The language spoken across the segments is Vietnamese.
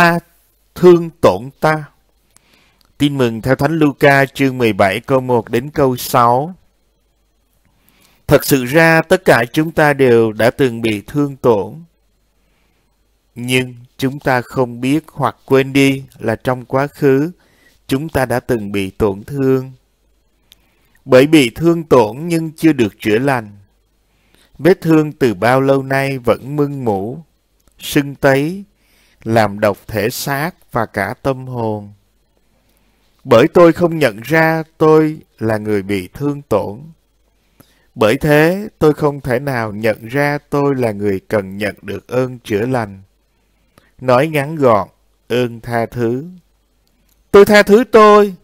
ta thương tổn ta. Tin mừng theo Thánh Luca chương 17 câu 1 đến câu 6. Thật sự ra tất cả chúng ta đều đã từng bị thương tổn. Nhưng chúng ta không biết hoặc quên đi là trong quá khứ chúng ta đã từng bị tổn thương. Bởi bị thương tổn nhưng chưa được chữa lành. Vết thương từ bao lâu nay vẫn mưng mủ, sưng tấy, làm độc thể xác và cả tâm hồn. Bởi tôi không nhận ra tôi là người bị thương tổn. Bởi thế, tôi không thể nào nhận ra tôi là người cần nhận được ơn chữa lành. Nói ngắn gọn, ơn tha thứ. Tôi tha thứ tôi.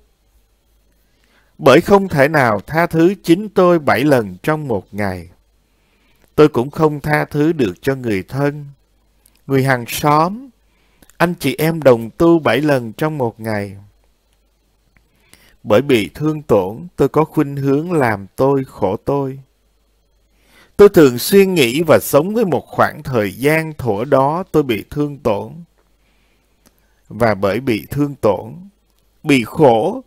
Bởi không thể nào tha thứ chính tôi bảy lần trong một ngày. Tôi cũng không tha thứ được cho người thân, người hàng xóm, anh chị em đồng tu bảy lần trong một ngày. Bởi bị thương tổn, tôi có khuynh hướng làm tôi khổ tôi. Tôi thường suy nghĩ và sống với một khoảng thời gian thủa đó tôi bị thương tổn. Và bởi bị thương tổn, bị khổ,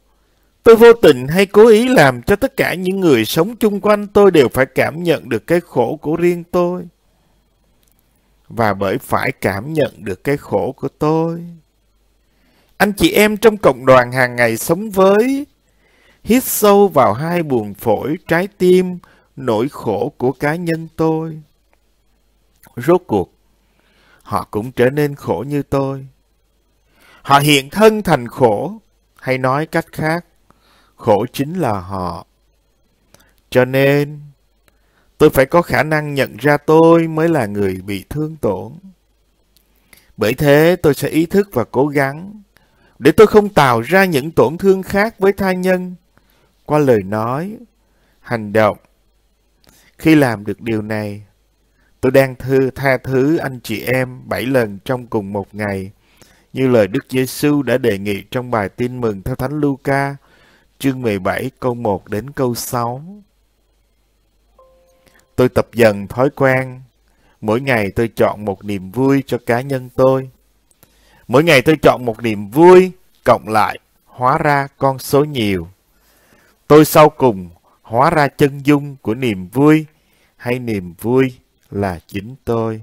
tôi vô tình hay cố ý làm cho tất cả những người sống chung quanh tôi đều phải cảm nhận được cái khổ của riêng tôi và bởi phải cảm nhận được cái khổ của tôi. Anh chị em trong cộng đoàn hàng ngày sống với, hít sâu vào hai buồng phổi trái tim nỗi khổ của cá nhân tôi. Rốt cuộc, họ cũng trở nên khổ như tôi. Họ hiện thân thành khổ, hay nói cách khác, khổ chính là họ. Cho nên, Tôi phải có khả năng nhận ra tôi mới là người bị thương tổn. Bởi thế tôi sẽ ý thức và cố gắng để tôi không tạo ra những tổn thương khác với tha nhân qua lời nói, hành động. Khi làm được điều này, tôi đang thư tha thứ anh chị em bảy lần trong cùng một ngày, như lời Đức Giêsu đã đề nghị trong bài tin mừng theo Thánh Luca, chương 17 câu 1 đến câu 6. Tôi tập dần thói quen. Mỗi ngày tôi chọn một niềm vui cho cá nhân tôi. Mỗi ngày tôi chọn một niềm vui, cộng lại, hóa ra con số nhiều. Tôi sau cùng hóa ra chân dung của niềm vui hay niềm vui là chính tôi.